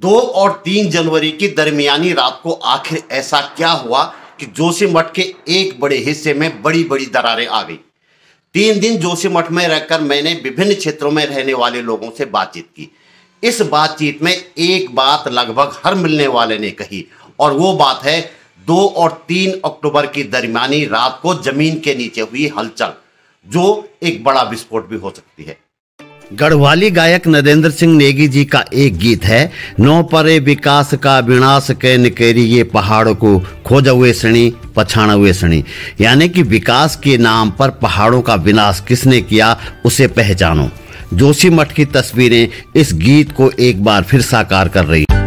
दो और तीन जनवरी की दरमियानी रात को आखिर ऐसा क्या हुआ कि जोशीमठ के एक बड़े हिस्से में बड़ी बड़ी दरारें आ गई तीन दिन जोशीमठ में रहकर मैंने विभिन्न क्षेत्रों में रहने वाले लोगों से बातचीत की इस बातचीत में एक बात लगभग हर मिलने वाले ने कही और वो बात है दो और तीन अक्टूबर की दरमियानी रात को जमीन के नीचे हुई हलचल जो एक बड़ा विस्फोट भी हो सकती है गढ़वाली गायक नरेंद्र सिंह नेगी जी का एक गीत है नौ परे विकास का विनाश के निकेरी ये पहाड़ों को खोज हुए सणी पछाणा हुए सणी यानी कि विकास के नाम पर पहाड़ों का विनाश किसने किया उसे पहचानो जोशी मठ की तस्वीरें इस गीत को एक बार फिर साकार कर रही है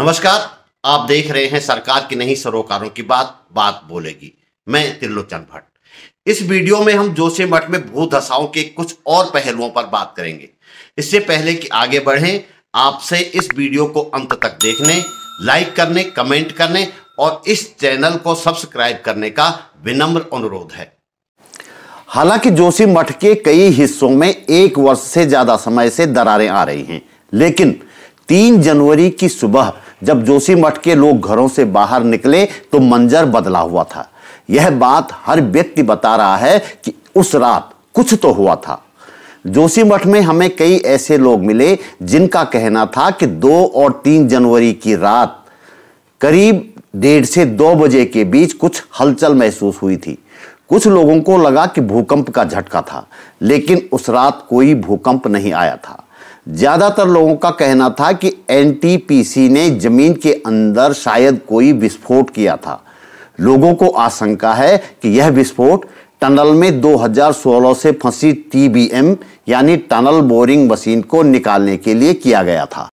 नमस्कार आप देख रहे हैं सरकार की नहीं सरोकारों की बात बात बोलेगी मैं त्रिलोचन भट्ट इस वीडियो में हम जोशी मठ में भू दशाओं के कुछ और पहलुओं पर बात करेंगे इससे पहले कि आगे बढ़ें आपसे इस वीडियो को अंत तक देखने लाइक करने कमेंट करने और इस चैनल को सब्सक्राइब करने का विनम्र अनुरोध है हालांकि जोशी मठ के कई हिस्सों में एक वर्ष से ज्यादा समय से दरारें आ रही हैं लेकिन तीन जनवरी की सुबह जब जोशी मठ के लोग घरों से बाहर निकले तो मंजर बदला हुआ था यह बात हर व्यक्ति बता रहा है कि उस रात कुछ तो हुआ था जोशी मठ में हमें कई ऐसे लोग मिले जिनका कहना था कि दो और तीन जनवरी की रात करीब डेढ़ से दो बजे के बीच कुछ हलचल महसूस हुई थी कुछ लोगों को लगा कि भूकंप का झटका था लेकिन उस रात कोई भूकंप नहीं आया था ज़्यादातर लोगों का कहना था कि एनटीपीसी ने ज़मीन के अंदर शायद कोई विस्फोट किया था लोगों को आशंका है कि यह विस्फोट टनल में 2016 से फंसी टीबीएम यानी टनल बोरिंग मशीन को निकालने के लिए किया गया था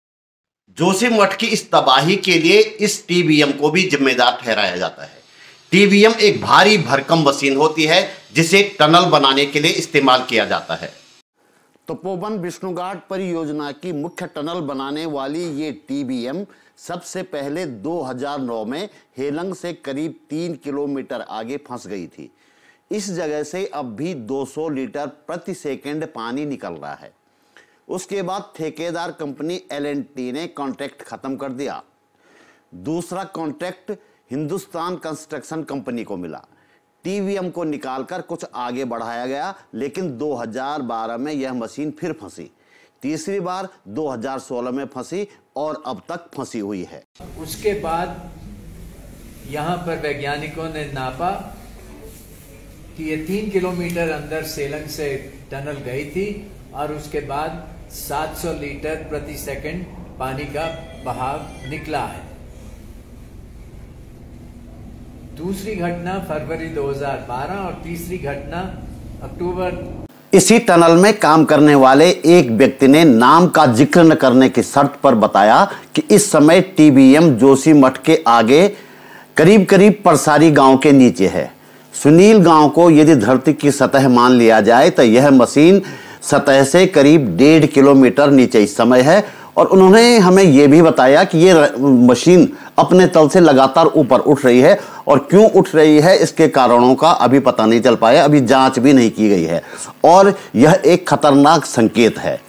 जोशी मठ की इस तबाही के लिए इस टीबीएम को भी जिम्मेदार ठहराया जाता है टीबीएम एक भारी भरकम मशीन होती है जिसे टनल बनाने के लिए इस्तेमाल किया जाता है तपोवन विष्णुघाट परियोजना की मुख्य टनल बनाने वाली ये टीबीएम सबसे पहले 2009 में हेलंग से करीब तीन किलोमीटर आगे फंस गई थी इस जगह से अब भी 200 लीटर प्रति सेकंड पानी निकल रहा है उसके बाद ठेकेदार कंपनी एल ने कॉन्ट्रैक्ट ख़त्म कर दिया दूसरा कॉन्ट्रैक्ट हिंदुस्तान कंस्ट्रक्शन कंपनी को मिला टीवीएम को निकालकर कुछ आगे बढ़ाया गया लेकिन 2012 में यह मशीन फिर फंसी तीसरी बार 2016 में फंसी और अब तक फंसी हुई है उसके बाद यहाँ पर वैज्ञानिकों ने नापा कि ये तीन किलोमीटर अंदर सेलंग से टनल गई थी और उसके बाद 700 लीटर प्रति सेकंड पानी का बहाव निकला है दूसरी घटना फरवरी 2012 और तीसरी घटना अक्टूबर इसी टनल में काम करने वाले एक व्यक्ति ने नाम का जिक्र न करने की शर्त पर बताया कि इस समय टीबीएम जोशी मठ के आगे करीब करीब परसारी गांव के नीचे है सुनील गांव को यदि धरती की सतह मान लिया जाए तो यह मशीन सतह से करीब डेढ़ किलोमीटर नीचे इस समय है और उन्होंने हमें यह भी बताया कि ये मशीन अपने तल से लगातार ऊपर उठ रही है और क्यों उठ रही है इसके कारणों का अभी पता नहीं चल पाया अभी जांच भी नहीं की गई है और यह एक खतरनाक संकेत है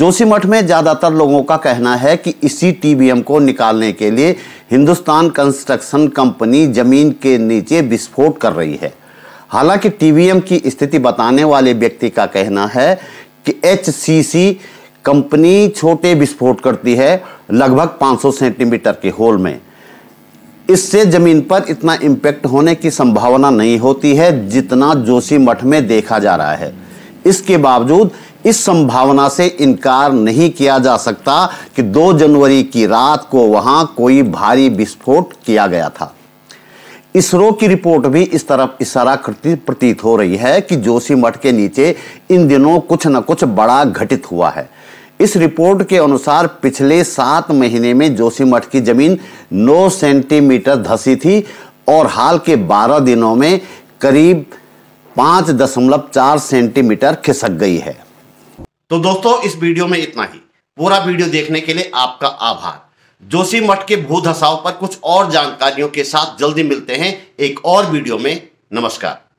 जोशीमठ में ज़्यादातर लोगों का कहना है कि इसी टी को निकालने के लिए हिंदुस्तान कंस्ट्रक्शन कंपनी जमीन के नीचे विस्फोट कर रही है हालांकि टीबीएम की स्थिति बताने वाले व्यक्ति का कहना है कि एच कंपनी छोटे विस्फोट करती है लगभग 500 सेंटीमीटर के होल में इससे ज़मीन पर इतना इंपैक्ट होने की संभावना नहीं होती है जितना जोशी मठ में देखा जा रहा है इसके बावजूद इस संभावना से इनकार नहीं किया जा सकता कि 2 जनवरी की रात को वहां कोई भारी विस्फोट किया गया था इसरो की रिपोर्ट भी इस तरफ इशारा करती प्रतीत हो रही है कि जोशी मठ के नीचे इन दिनों कुछ न कुछ बड़ा घटित हुआ है इस रिपोर्ट के अनुसार पिछले सात महीने में जोशीमठ की जमीन 9 सेंटीमीटर धसी थी और हाल के 12 दिनों में करीब 5.4 सेंटीमीटर खिसक गई है तो दोस्तों इस वीडियो में इतना ही पूरा वीडियो देखने के लिए आपका आभार जोशी मठ के भू धसाव पर कुछ और जानकारियों के साथ जल्दी मिलते हैं एक और वीडियो में नमस्कार